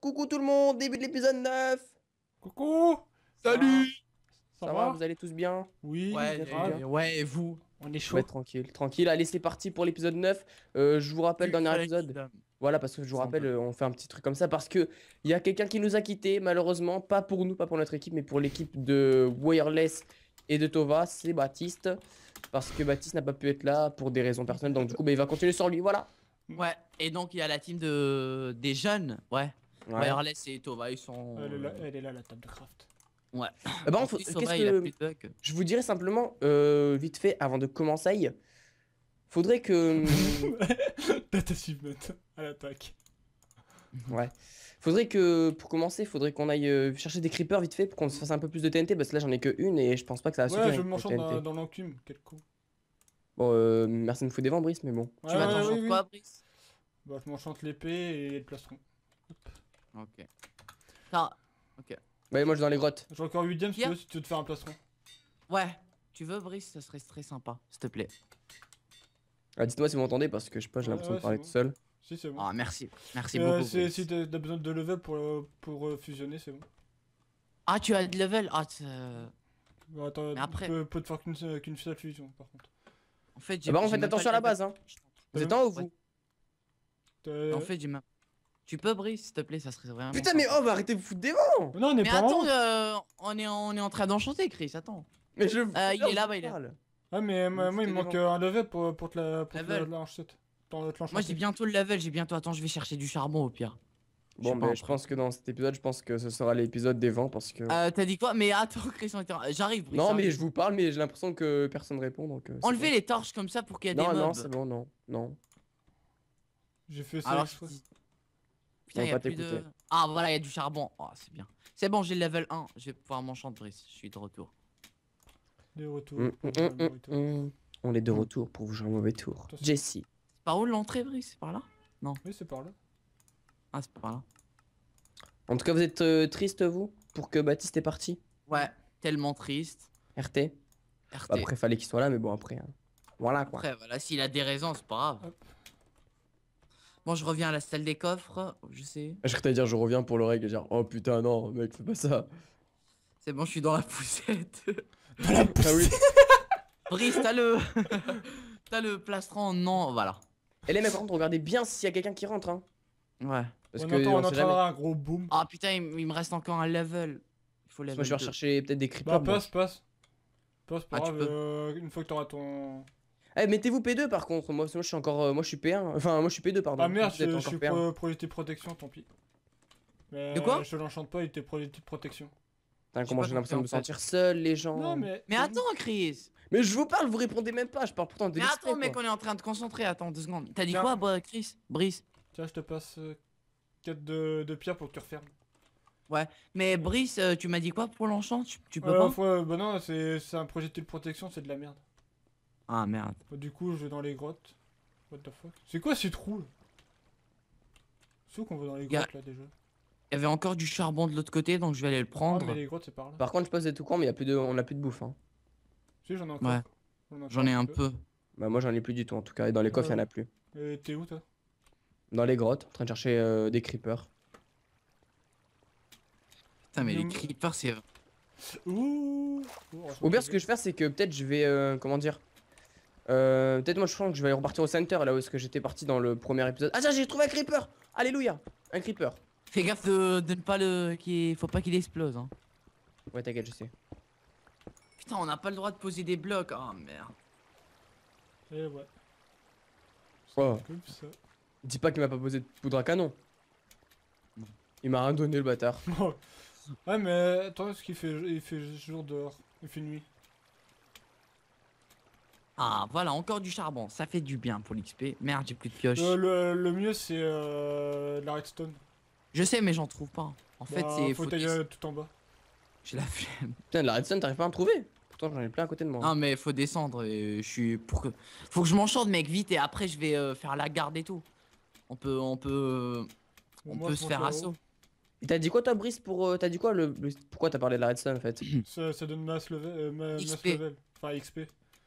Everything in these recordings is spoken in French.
Coucou tout le monde, début de l'épisode 9 Coucou Salut Ça, va, Vous allez tous bien Oui, ouais, et vous On est chaud. tranquille, tranquille. Allez, c'est parti pour l'épisode 9. Euh, je vous rappelle, dernier épisode. Voilà, parce que je vous rappelle, euh, on fait un petit truc comme ça parce que il y a quelqu'un qui nous a quitté malheureusement, pas pour nous, pas pour notre équipe, mais pour l'équipe de Wireless et de Tova, c'est Baptiste. Parce que Baptiste n'a pas pu être là pour des raisons personnelles, donc du coup, bah, il va continuer sur lui, voilà. Ouais, et donc il y a la team de... des jeunes, ouais, Ouais. Bah, et Tova, ils sont. Euh, elle est, là, la table de craft. Ouais. Bah bah, faut... qu'est-ce que... Je vous dirais simplement, euh, vite fait, avant de commencer, faudrait que. Data hum, à l'attaque. Ouais. Faudrait que, pour commencer, faudrait qu'on aille euh, chercher des creepers vite fait pour qu'on se fasse un peu plus de TNT parce que là j'en ai que une et je pense pas que ça va suffire. Ouais, je me m'enchante dans, dans l'encume, quel con. Bon, euh, merci de me foutre des vents, Brice, mais bon. tu m'attends pas quoi, Brice Bah, je m'enchante l'épée et le plastron. Ok. Non. Ok. Bah, moi je suis dans les grottes. J'ai encore 8 diams si tu veux, si tu veux te faire un plastron. Ouais. Tu veux, Brice ça serait très sympa, s'il te plaît. Ah, dites-moi si vous m'entendez parce que je sais pas, j'ai l'impression de parler tout seul. Si, c'est bon. Ah, merci. Merci euh, beaucoup. Si t'as besoin de level pour, euh, pour euh, fusionner, c'est bon. Ah, tu as de level Ah, bah, attends, après... tu peux, te faire qu'une qu fusion par contre. En fait, ah bah, j'ai. bah, en fait, attention à la base, hein. Vous êtes en haut, vous En fait, j'ai même. Tu peux Brice, s'il te plaît, ça serait vraiment. Putain, mais oh, bah arrêtez de vous foutre des vents Non, on est mais pas attends, euh, on, est, on est en train d'enchanter, Chris, attends. Mais je. Euh, il oh, est là-bas, il est. Ah, mais euh, moi, il me manque un level pour, te la. Moi, j'ai bientôt le level, j'ai bientôt. Attends, je vais chercher du charbon au pire. Bon, mais ben, hein, je pense que dans cet épisode, je pense que ce sera l'épisode des vents parce que. Euh, t'as dit quoi Mais attends, Chris, j'arrive. Brice. Non, mais je vous parle, mais j'ai l'impression que personne répond donc. Enlevez les torches comme ça pour qu'il y ait des. Non, non, c'est bon, non, non. J'ai fait ça. Ah voilà, il y a du charbon. Ah, c'est bien. C'est bon, j'ai le level 1. Je vais pouvoir m'enchanter. Je suis de retour. De retour. Mm, mm, mm, On est de retour pour vous jouer un mauvais tour. Jesse Jessie. C'est par où l'entrée, Brice C'est par là Non. Oui, c'est par là. Ah, c'est par là. En tout cas, vous êtes euh, triste, vous Pour que Baptiste est parti Ouais, tellement triste. RT RT. après, fallait qu'il soit là, mais bon, après. Hein. Voilà quoi. Après, voilà, s'il a des raisons, c'est pas grave. Bon, je reviens à la salle des coffres, je sais. Ah, je croyais dire, je reviens pour le règle, dire, oh putain, non, mec, fais pas ça. C'est bon, je suis dans la poussette. Dans la ah poussette Brice, t'as le. t'as le plastron, non, voilà. Et les mecs, par contre, regardez bien s'il y a quelqu'un qui rentre, hein. Ouais. Parce on que entend, on, un gros boom. Ah oh, putain, il, me reste encore un level. Il faut level. Moi, je vais rechercher peut-être des creepers. Bah, passe, passe. Passe, pas une fois que t'auras ton. Eh, mettez-vous P2 par contre. Moi, je suis encore. Euh, moi, je suis P1. Enfin, moi, je suis P2, pardon. Ah merde, je, suis projeté de protection, tant pis. de quoi euh, Je l'enchante pas, il était de protection. Putain, comment j'ai l'impression de me sentir seul, les gens. mais. attends, Chris Mais je vous parle, vous répondez même pas, je parle pourtant de Mais attends, mec, on est en train de concentrer, attends deux secondes. T'as dit quoi, bah, Chris Brice Tiens, je te passe 4 euh, de, pierre pour que tu refermes. Ouais, mais Brice, tu m'as dit quoi pour l'enchant tu, peux pas Bah non, c'est un de protection, c'est de la merde. Ah merde. Du coup, je vais dans les grottes. What the fuck C'est quoi ces trous C'est où qu'on va dans les grottes là déjà Il y avait encore du charbon de l'autre côté donc je vais aller le ah, prendre. Ah, mais les grottes, par, là. par contre, je pose des tout con mais y a plus de... on a plus de bouffe. Hein. Si, j'en ai encore. Ouais. J'en ai un peu. Bah, moi, j'en ai plus du tout en tout cas. Et dans les coffres, y'en en a plus. Et euh, T'es où toi Dans les grottes, en train de chercher euh, des creepers. Putain, mais les creepers, c'est. Ouh Ou bien, ce que je vais faire, c'est que peut-être je vais. Euh, comment dire euh, Peut-être moi je pense que je vais repartir au centre là où est-ce que j'étais parti dans le premier épisode. Ah ça j'ai trouvé un creeper Alléluia Un creeper Fais gaffe de, ne pas le... qui faut pas qu'il explose hein. Ouais t'inquiète je sais. Putain on n'a pas le droit de poser des blocs, oh merde. Eh ouais. Oh. Dis pas qu'il m'a pas posé de poudre à canon. Il m'a rien donné le bâtard. ouais mais toi ce qu'il fait, il fait jour dehors, il fait nuit. Ah, voilà, encore du charbon. Ça fait du bien pour l'XP. Merde, j'ai plus de pioche. Euh, le, mieux, c'est euh, la redstone. Je sais, mais j'en trouve pas. En fait, bah, c'est. Faut, faut tailler tout en bas. J'ai la flemme. Putain, la redstone, t'arrives pas à en trouver Pourtant, j'en ai plein à côté de moi. Ah, mais faut descendre et je suis. Pour que... Faut que je m'enchante, mec, vite, et après, je vais euh, faire la garde et tout. On peut. On peut. on peut se faire assaut. Et t'as dit quoi, toi, Brice pour, euh, T'as dit quoi le, Pourquoi t'as parlé de la redstone en fait ça, ça, donne masse level, level. Enfin, XP.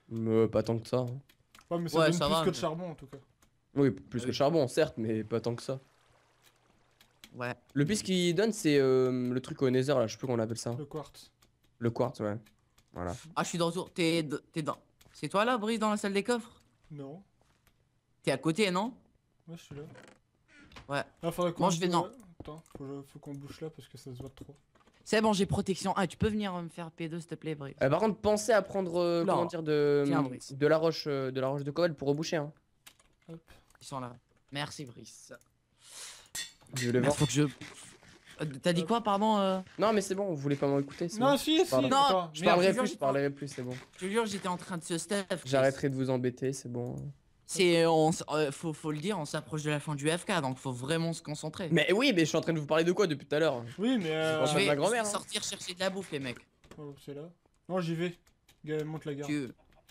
Mais euh, pas tant que ça. Hein. Ouais, mais ça plus que charbon en tout cas. Oui, plus que le euh, charbon, certes, mais pas tant que ça. Ouais. Le piste qu'il donne, c'est euh, le truc au nether, là, je sais plus comment appelle ça. Le quartz. Le quartz, ouais. Voilà. Ah, je suis dans. T'es t'es dans. C'est toi là, Brice, dans la salle des coffres Non. T'es à côté, non Ouais, je suis là. Ouais. Ah, Moi, je vais- non. faut, qu'on bouge là parce que ça se voit trop. C'est bon, j'ai protection. Ah, tu peux venir me faire P2, s'il te plaît, Brice. Euh, par contre, pensez à prendre euh, comment dire, de, hum, euh, de, la roche, de la roche de pour reboucher. Hein. Ils sont là. Merci, Brice. Je Faut que je. T'as dit quoi, pardon Non, mais c'est bon, vous voulez pas m'écouter Non, si, si, je parlerai plus, parlerai plus, c'est bon. Je jure, j'étais en train de se step. J'arrêterai de vous embêter, c'est bon. C'est, on, euh, faut, le dire, on s'approche de la fin du FK, donc faut vraiment se concentrer. Mais oui, mais je suis en train de vous parler de quoi depuis tout à l'heure Oui, mais. Je euh, hein. Sortir chercher de la bouffe, les mecs. Oh, c'est là. Non, j'y vais. Monte la garde.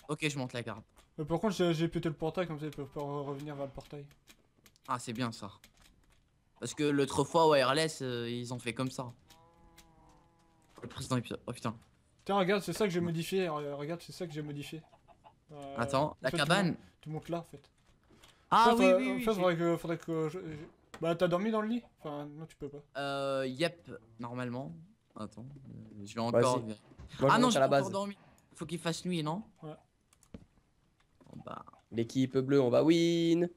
Ok, je monte la garde. Mais euh, par contre, j'ai pété le portail, comme ça ils peuvent pas revenir vers le portail. Ah, c'est bien ça. Parce que l'autre fois, wireless, ils ont fait comme ça. Le président, oh putain. Tiens, regarde, c'est ça que j'ai modifié. Regarde, c'est ça que j'ai modifié. Euh, Attends, la cabane. Tu montes, là en fait. Ah oui, oui, oui. faudrait que, faudrait que Bah, t'as dormi dans le lit Enfin, non, tu peux pas. Euh, yep, normalement. Attends, euh, je vais encore. ah non, j'ai encore dormi. Faut qu'il fasse nuit, non Ouais. bah. L'équipe bleue, on va win.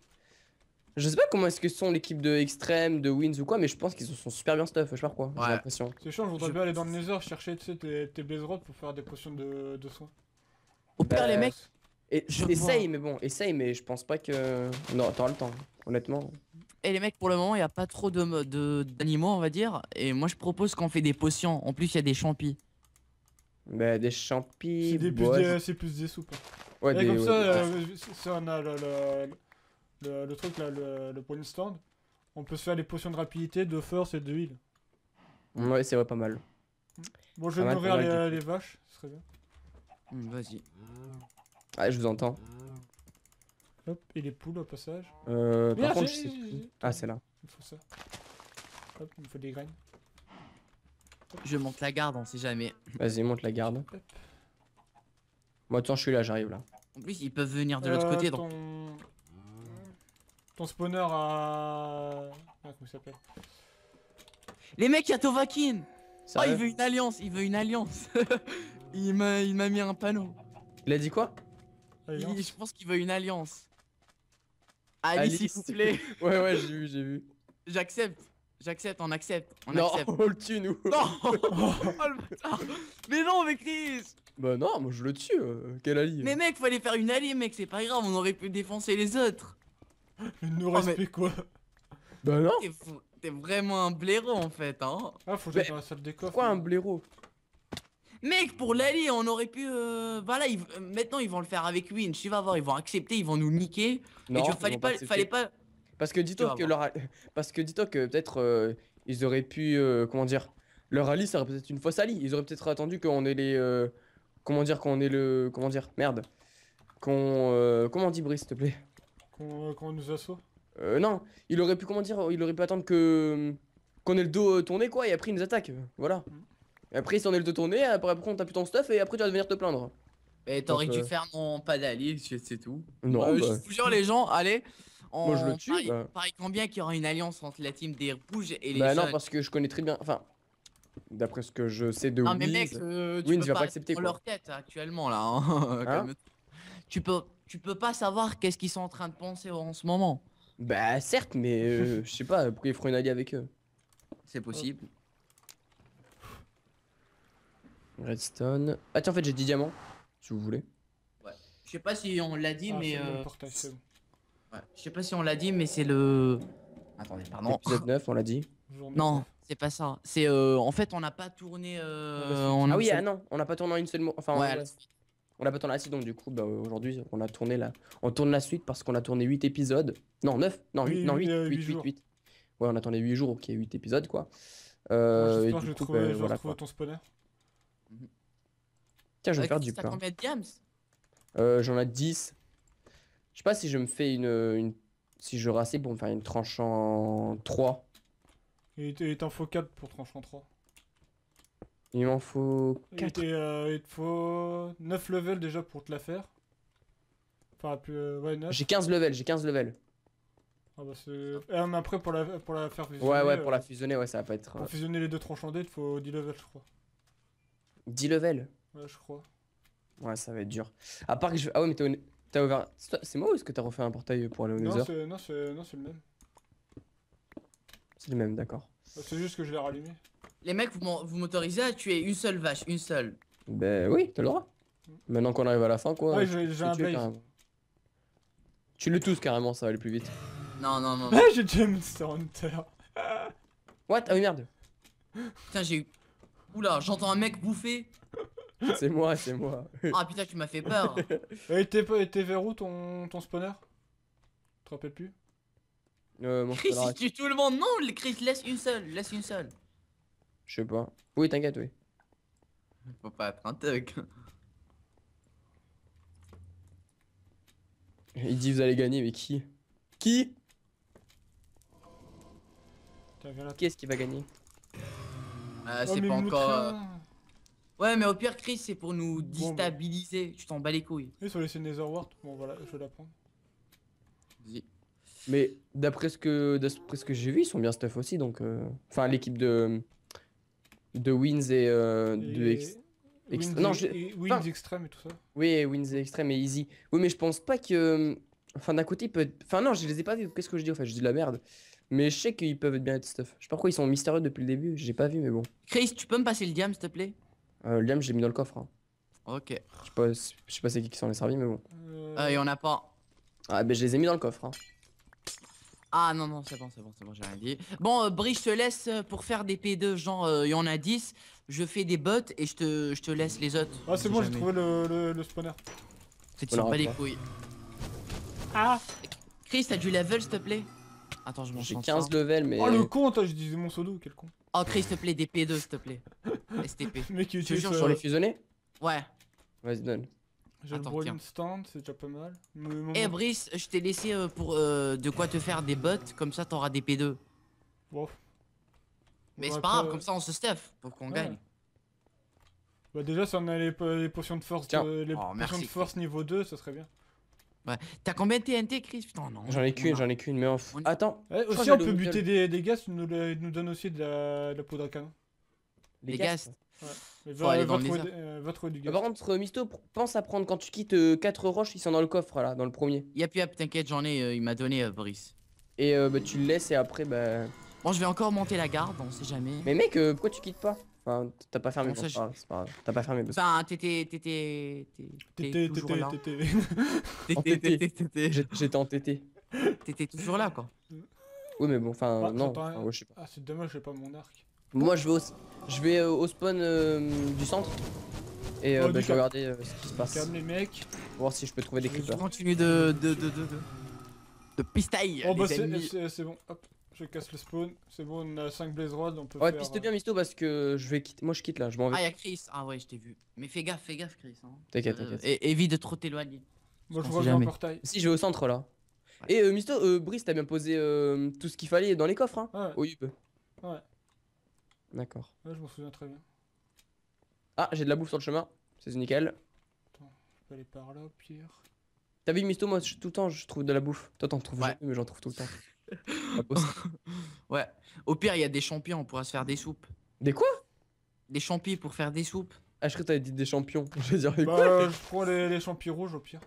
Je sais pas comment est-ce que sont l'équipe de Extreme, de Wins ou quoi, mais je pense qu'ils sont super bien stuff, je sais pas j'ai l'impression. C'est chiant, je voudrais bien aller dans le Nether chercher tes, tes blaze rods pour faire des potions de, de soins. Au pire, les euh, mecs, et essaye, mais bon, essaye, mais je pense pas que. Non, t'auras le temps, honnêtement. Et les mecs, pour le moment, il n'y a pas trop d'animaux, de, d'animaux on va dire. Et moi, je propose qu'on fait des potions. En plus, il y a des champis. Bah, des champis. C'est plus, des soupes. Hein. Ouais, des, comme ça, euh, on a euh, le, le, truc là, le, point stand, on peut se faire des potions de rapidité, de force et de heal. Ouais, c'est vrai, pas mal. Bon, je vais nourrir euh, les, vaches, ce serait bien. Hmm, vas-y. Ouais, ah, je vous entends. Hop, et les poules au passage Euh, par contre, je sais Ah, c'est là. Il faut ça. Hop, il me faut des graines. Je monte la garde, on sait jamais. Vas-y, monte la garde. Moi, attends, je suis là, j'arrive là. En plus, ils peuvent venir de l'autre euh, côté, donc... Ton... spawner à. Ah, comment il s'appelle Les mecs, il y a Tovakin Oh, il veut une alliance, il veut une alliance il m'a mis un panneau. Il a dit quoi je pense qu'il veut une alliance. Allez s'il vous plaît. Ouais, ouais, j'ai vu, j'ai vu. J'accepte. J'accepte, on accepte. On non, accepte. on le tue, nous. Non oh, Mais non, mais Chris Bah non, moi je le tue. Quelle euh, Quel hein. Mais mec, faut aller faire une alliée, mec, c'est pas grave, on aurait pu défoncer les autres. Il nous respecte quoi Bah non T'es vraiment un blaireau en fait, hein. Ah, faut que j'aille dans la salle des coffres. Pourquoi un blaireau Mec, pour Lali, on aurait pu. Euh, voilà, maintenant ils vont le faire avec Win. Tu vas voir, ils vont accepter, ils vont nous niquer. Non, tu fallait pas, fallait pas. Parce que dis-toi que leur, parce que dis-toi que peut-être euh, ils auraient pu, euh, comment dire, leur Ali ça aurait peut-être une fausse Ali. Ils auraient peut-être attendu qu'on ait les, comment dire, qu'on ait le, comment dire, merde, qu'on, comment on dit Brice, s'il te plaît. Qu'on nous assoit. non, il aurait pu, comment dire, il aurait pu attendre que qu'on ait le dos tourné quoi, et après pris nous attaque. Voilà. Mm. Après, si on est le tourner, après, après on t'a plus ton stuff et après tu vas venir te plaindre. Et t'aurais dû euh, faire mon d'allié, c'est tout. Non. Euh, bah. Je vous jure, les gens, allez. Moi, je le tue. Parie, bah. combien qu'il y aura une alliance entre la team des rouges et les Bah, non, parce que je connais très bien. Enfin, d'après ce que je sais de Wins. Ah, mais mec, euh, tu peux pas, accepter. Dans leur tête actuellement, là. Hein, hein tu, peux, tu peux pas savoir qu'est-ce qu'ils sont en train de penser en ce moment. Bah, certes, mais je sais pas, pourquoi ils feront une alliée avec eux C'est possible. Redstone. Ah tiens, en fait, j'ai 10 diamants, si vous voulez. Ouais. Je sais pas si on l'a dit, ah, mais... Euh... ouais. Je sais pas si on l'a dit, mais c'est le... Attendez, pardon. Épisode 9, on l'a dit. Non, c'est pas ça. C'est euh, en fait, on n'a pas tourné. Euh, ah, bah, ah oui, ah non, on n'a pas tourné en une seule. Enfin, ouais, on, a... on a pas tourné la suite, donc du coup, bah, aujourd'hui, on a tourné la. On tourne la suite parce qu'on a tourné 8 épisodes. Non, 9, non, 8, non, 8, 8, 8, 8, Ouais, on a tourné 8 jours, ok, 8 épisodes, quoi. Euh, J'espère que je, vais trouve, bah, voilà, ton spawner. Tiens, je vais faire du pain. euh, J'en ai 10. Je sais pas si je me fais une, Si je rassais pour me faire une tranche en 3. Et t'en faut 4 pour tranche en 3. Il m'en faut 4. Euh, il te faut 9 levels déjà pour te la faire. Enfin, euh, ouais, 9. J'ai 15 levels, j'ai 15 levels. Ah bah c'est... Et eh, après, pour la, pour la faire fusionner... Ouais, ouais, pour euh, la fusionner, ouais, ça va pas être... Pour fusionner les deux tranches en D, il te faut 10 levels, je crois. 10 levels Ouais, euh, je crois. Ouais, ça va être dur. À part que je. Ah ouais, mais t'as ouvert. C'est moi ou est-ce que t'as refait un portail pour aller au Nether Non, c'est le même. C'est le même, d'accord. Ah, c'est juste que je l'ai rallumé. Les mecs, vous m'autorisez à tuer une seule vache, une seule. Ben oui, t'as le droit. Mm. Maintenant qu'on arrive à la fin, quoi. Ouais, j'ai un Tu le tous carrément, ça va aller plus vite. Non, non, non. non. Ah, j'ai tué Monster Hunter. What Ah oui, merde. Putain, j'ai eu. Oula, j'entends un mec bouffer. C'est moi, c'est moi. Ah putain, tu m'as fait peur. Et t'es vers où ton, ton spawner Tu te rappelles plus euh, Chris, il tue tout le monde. Non, Chris, laisse une seule. Laisse une seule. Je sais pas. Oui, t'inquiète, oui. Faut pas être un thug. Il dit vous allez gagner, mais qui Qui Qu'est-ce qui va gagner Ah oh, C'est pas encore. Ouais, mais au pire, Chris, c'est pour nous déstabiliser. Tu t'en bats les couilles. Ils sur les Netherward, bon voilà, je vais la prendre. Mais d'après ce que ce que j'ai vu, ils sont bien stuff aussi. Donc, euh, enfin, l'équipe de de Wins et, euh, de Wins non, et et tout ça. Oui, Wins Extreme et Easy. Oui, mais je pense pas que. Enfin, d'un côté, ils peuvent. Enfin, non, je les ai pas vus. Qu'est-ce que je dis En fait, je dis de la merde. Mais je sais qu'ils peuvent être bien être stuff. Je sais pas pourquoi ils sont mystérieux depuis le début. J'ai pas vu, mais bon. Chris, tu peux me passer le diam, s'il te plaît euh, Liam, je l'ai mis dans le coffre. Hein. Ok. Je sais pas, pas c'est qui qui s'en est servi, mais bon. Euh, et en a pas. Ah, ben je les ai mis dans le coffre. Hein. Ah non, non, c'est bon, c'est bon, c'est bon, j'ai rien dit. Bon, euh, Brie, je te laisse euh, pour faire des P2, genre, euh, il y en a 10. Je fais des bots et je te, je te laisse les autres. Ah, c'est bon, j'ai trouvé le, le, le spawner. C'est pas les couilles. Ah Chris, t'as du level, s'il te plaît Attends, je J'ai 15 levels, mais. Oh le con, toi, j'ai dit mon pseudo quel con. Oh, Chris, s'il te plaît, des P2, s'il te plaît. STP. Mais qui utilise sur les Ouais. Vas-y, donne. J'ai le Attends, Stand, c'est déjà pas mal. Eh, Brice, je t'ai laissé euh, pour euh, de quoi te faire des bots, comme ça t'auras des P2. Mais c'est pas grave, comme ça on se stuff pour qu'on gagne. Bah, déjà, si on a les, potions de force, les potions de force oh, niveau 2, ça serait bien. Ouais. T'as combien de TNT, Chris Putain, non. J'en ai qu'une, j'en ai qu'une, mais on... attends. aussi, on peut buter des, des gaz, nous, donnent aussi de la, de poudre à canon. Les, les Ouais. Euh, du ah, Par contre, Misto, pense à prendre quand tu quittes 4 euh, roches, ils sont dans le coffre là, dans le premier. Y'a plus, t'inquiète, j'en ai, euh, il m'a donné Brice Et bah, tu le laisses et après, bah. Bon, je vais encore monter la garde, on sait jamais. Mais mec, pourquoi tu quittes pas t'as pas fermé, c'est pas grave. T'as pas fermé. Enfin, t'étais. T'étais. T'étais. T'étais. T'étais. J'étais entêté. T'étais toujours là, quoi. Oui, mais bon, enfin, bah, non. Ah, c'est dommage, j'ai pas mon arc. Moi, je vais au, je vais euh, au spawn euh, du centre. Et euh, bah, je vais regarder ce qui se passe. Calme les mecs. Voir si je peux trouver des creepers. Je continue de. de. de. de. de pistaille. Oh, bah, c'est bon. Hop. Je casse le spawn. C'est bon, on a 5 blaze rods, on peut Ouais, piste euh, bien Misto parce que je vais quitter. Moi je quitte là, je m'en vais. Ah, y'a Chris. Ah ouais, je t'ai vu. Mais fais gaffe, fais gaffe, Chris. Hein. T'inquiète, euh, t'inquiète. évite de trop t'éloigner. Moi je, vois rejoins le portail. Si, je vais au centre là. Et euh, Misto, Brice, t'as bien posé tout ce qu'il fallait dans les coffres, hein Oui. Ouais. D'accord. Ouais, je m'en souviens très bien. Ah, j'ai de la bouffe sur le chemin. C'est nickel. Attends, je par là T'as vu Misto, moi tout le temps je trouve de la bouffe. Toi t'en trouves mais j'en trouve tout le temps. ouais. Au pire, il y a des champions, on pourra se faire des soupes. Des quoi Des champions pour faire des soupes. Ah, je crois que t'avais dit des champions. Je dire, bah, je prends les, les rouges au pire.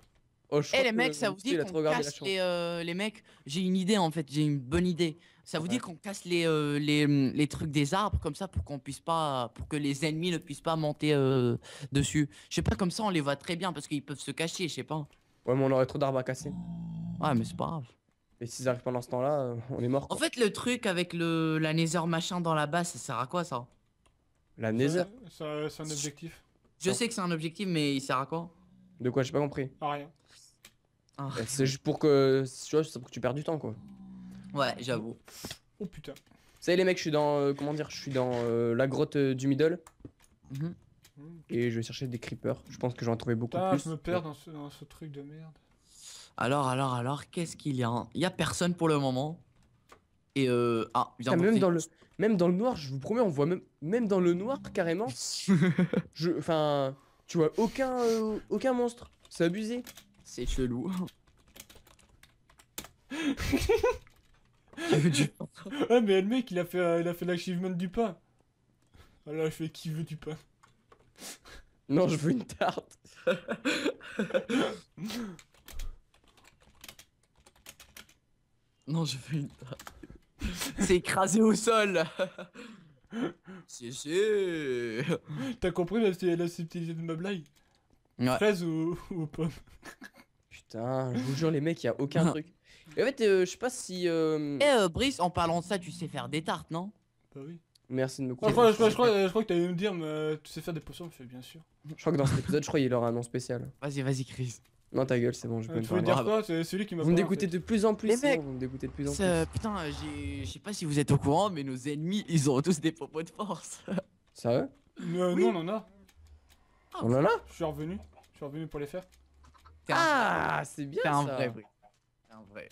Oh, eh, euh, les mecs, ça vous dit qu'on casse les, mecs. J'ai une idée en fait, j'ai une bonne idée. Ça vous dit qu'on casse les, euh, hum, les, trucs des arbres comme ça pour qu'on puisse pas, pour que les ennemis ne puissent pas monter euh, dessus. Je sais pas, comme ça on les voit très bien parce qu'ils peuvent se cacher, je sais pas. Ouais, mais on aurait trop d'arbres à casser. Ouais, mais c'est pas grave. Et s'ils arrivent pendant ce temps-là, euh, on est mort. En fait, le truc avec le la nether machin dans la base, ça sert à quoi ça La nether C'est un objectif. Je sais que c'est un objectif, mais il sert à quoi De quoi J'ai pas compris. À rien. Ah. C'est juste pour que, tu vois, pour que tu perds du temps quoi. Ouais, j'avoue. Oh putain. Vous savez les mecs, je suis dans euh, comment dire, je suis dans euh, la grotte du middle. Mhm. Et je vais chercher des creepers. Je pense que j'en trouvé beaucoup plus. Ah, Je me perds dans ce truc de merde. Alors, alors, alors, qu'est-ce qu'il y a hein Il y a personne pour le moment. Et euh... ah, ah même dans le même dans le noir, je vous promets, on voit même même dans le noir carrément. je enfin, tu vois aucun euh, aucun monstre. C'est abusé. C'est chelou. ah mais le mec il a fait il a fait l'achievement du pain. Alors ah je fais, qui veut du pain. Non je veux une tarte. Non, je fais une C'est écrasé au sol. C'est sûr T'as compris la, la, subtilité de ma blague ouais. Fraise ou, ou pomme Putain, je vous jure, les mecs, y a aucun truc. Et en fait, euh, je sais pas si. Euh, eh, euh, Brice, en parlant de ça, tu sais faire des tartes, non Bah oui. Merci de me croire. je, crois, que t'allais me dire, mais, tu sais faire des potions, je fais bien sûr. Je crois que dans cet épisode, je crois qu'il aura un nom spécial. Vas-y, vas-y, Chris. Non, ta gueule, c'est bon, je peux pas euh, me Tu dire quoi C'est celui qui m'a Vous me dégoûtez de plus en plus, les mecs, vous me dégoûtez de plus en plus. putain, je sais pas si vous êtes au courant, mais nos ennemis, ils ont tous des popos de force. Sérieux euh, Non, on en a. on en a Je suis revenu. Je suis revenu pour les faire. Ah, c'est bien ça. un vrai, T'es un vrai.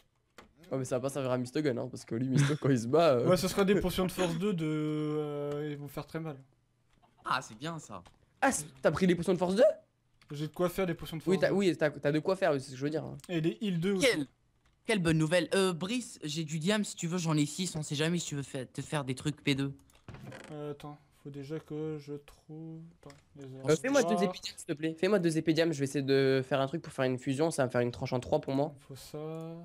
Ouais, mais ça va pas servir à Mistogun Gun, hein, parce que lui, Misto, quand il se bat. Euh, ouais, ce sera des potions de force 2 de. Euh, ils vont faire très mal. Ah, c'est bien ça. Ah, t'as pris des potions de force 2 j'ai de quoi faire des potions de force. Oui, t'as de quoi faire, c'est ce que je veux dire. Hein. Et des heal 2 aussi. Quelle, bonne nouvelle. Euh, Brice, j'ai du diam, si tu veux, j'en ai 6. On sait jamais si tu veux te faire des trucs P2. Euh, attends, faut déjà que je trouve. Euh, fais-moi deux épidiams, s'il te plaît. Fais-moi deux épidiams, je vais essayer de faire un truc pour faire une fusion. Ça va me faire une tranche en 3 pour moi. Faut ça.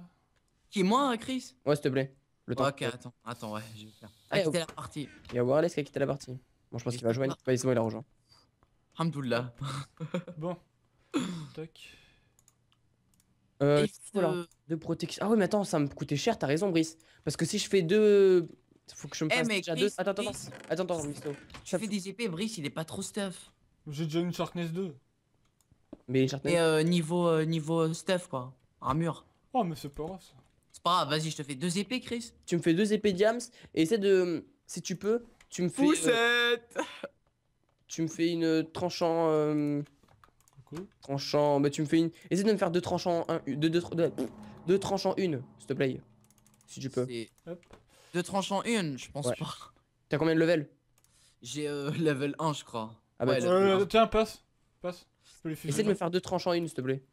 Qui est moi, hein, Chris Ouais, s'il te plaît. Le temps. Ok, attends, attends, ouais, je vais faire. Eh, ah, oh. la partie. Il y a ce qui a quitté la partie. Bon, je pense qu'il va jouer, il a rejoint. Alhamdoulilah bon. Toc. Euh, De protection. Ah oui, mais attends, ça me coûtait cher, t'as raison, Brice. Parce que si je fais deux. Faut que je me eh, fasse déjà deux. Attends, attends, attends, attends, Brice. Tu fais des épées, Brice, il est pas trop stuff. J'ai déjà une Sharkness 2. Mais une Sharkness. Euh, niveau, euh, niveau stuff, quoi. Armure. Oh, mais c'est pas grave ça. C'est pas grave, vas-y, je te fais deux épées, Chris. Tu me fais deux épées diams et essaie de. Si tu peux, tu me fais. Poussette euh, tu me fais une tranchant. Euh... Tranchant. Bah, tu me fais une. Essaye de me faire deux tranchants. Un, deux, deux, une, s'il te plaît. Si tu peux. Deux tranchants une, je pense pas. T'as combien de level J'ai euh, level 1, je crois. tiens, ah bah, euh, passe. Passe. Essaie de me faire deux tranchants une, s'il te plaît.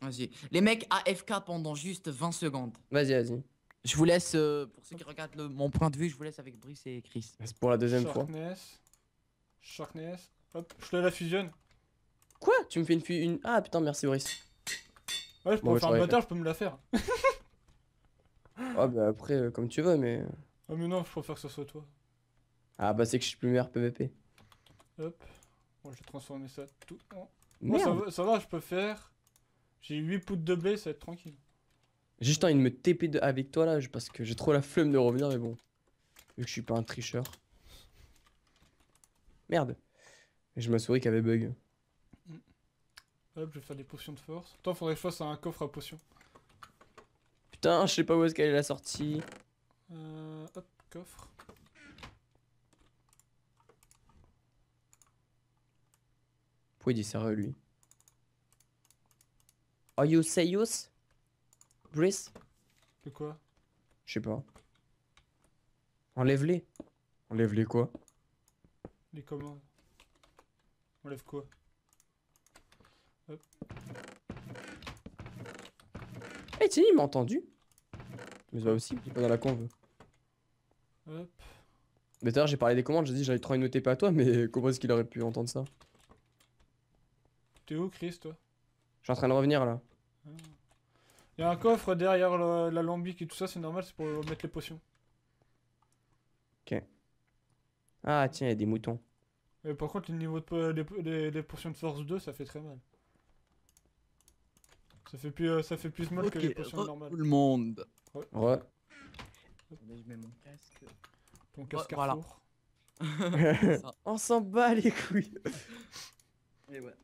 Vas-y. Les mecs AFK pendant juste 20 secondes. Vas-y, vas-y. Je vous laisse, euh, pour ceux qui regardent mon point de vue, je vous laisse avec Bruce et Chris. C'est pour la deuxième fois. Sharkness. Hop, je la fusionne. Quoi Tu me fais une, une... Ah putain, merci Boris. Ouais, je peux me faire un bâtard, je peux me la faire. ah bah après, euh, comme tu veux, mais... Euh. Ah mais non, je préfère que ce soit toi. Ah bah c'est que je suis plus meilleur PVP. Hop. Bon, j'ai transformé ça tout en... Moi, ça, va, je peux faire... J'ai 8 poutres de blé, ça va être tranquille. J'ai juste envie de me TP avec toi là, parce que j'ai trop la flemme de revenir, mais bon. Vu que je suis pas un tricheur. Merde. Et je souviens qu'il y avait bug. Mm. Hop, je vais faire des potions de force. Attends, faudrait que je fasse un coffre à potions. Putain, je sais pas où est-ce qu'elle est la sortie. Euh, hop, coffre. Pourquoi il dit sérieux lui Are you serious Brice De quoi Je sais pas. Enlève-les. Enlève-les quoi les commandes. On lève quoi Hop. Eh tiens, il m'a entendu. Mais c'est pas possible, il est pas dans la conve. Hop. Mais d'ailleurs, j'ai parlé des commandes, j'ai dit j'allais trop noter pas à toi, mais comment est-ce qu'il aurait pu entendre ça T'es où, Chris, toi Je suis en train de revenir là. Ah. Il y a un coffre derrière la lambic et tout ça, c'est normal, c'est pour mettre les potions. Ah tiens, il y a des moutons. Mais par contre, le niveau de les, de force 2, ça fait très mal. Ça fait plus, euh, ça fait plus mal que les potions normales. Tout le monde. Ouais. Je mets mon casque. Ton casque à On s'en bat les couilles. Et ouais.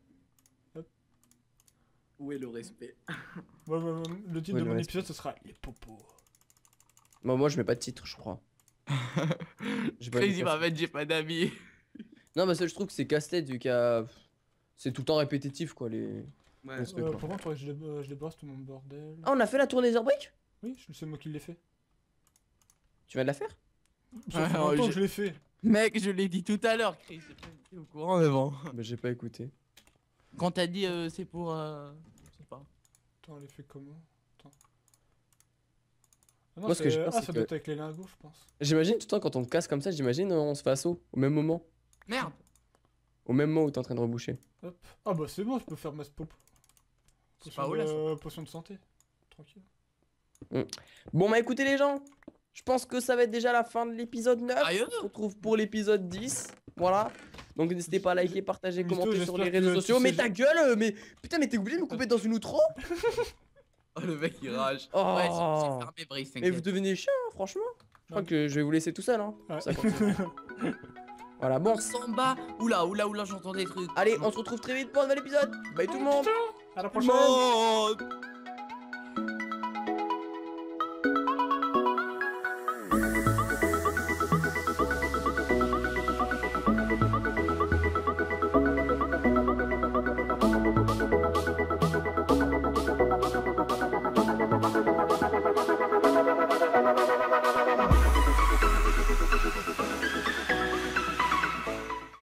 Où est le respect Le titre de mon épisode, ce sera les popos. moi, je mets pas de titre, je crois. Crazy m'a fait, j'ai pas d'amis. non, mais ça, je trouve que c'est casse-tête vu qu'à. C'est tout le temps répétitif quoi les. Ouais, euh, hein. pour moi, que je, les euh, tout mon bordel. Ah, on a fait la tournée Zerbrick Oui, c'est moi qui l'ai fait. Tu vas de la faire Ça je l'ai fait. Mec, je l'ai dit tout à l'heure, Chris, T'es pas au courant avant. Bah, j'ai pas écouté. Quand t'as dit euh, c'est pour. Euh... Je sais pas. Attends, elle est fait comment que ah, ça avec les lingots, je pense. J'imagine tout le temps quand on casse comme ça, j'imagine on se fait assaut au même moment. Merde Au même moment où t'es en train de reboucher. Ah bah c'est bon, je peux faire ma pop. C'est pas de, potion de santé. Tranquille. Mm. Bon bah écoutez les gens, je pense que ça va être déjà la fin de l'épisode 9. on se retrouve pour l'épisode 10. Voilà. Donc n'hésitez pas à liker, partager, commenter sur les réseaux sociaux. Mais ta gueule, mais putain, mais t'es oublié de nous couper dans une outro Oh, le mec, il rage. Oh. Mais vous devenez chien hein, franchement. Je crois que je vais vous laisser tout seul, hein. voilà, bon. s'en bat. Oula, oula, oula, j'entends des trucs. Allez, on se retrouve très vite pour un nouvel épisode. Bye tout le monde. À la prochaine.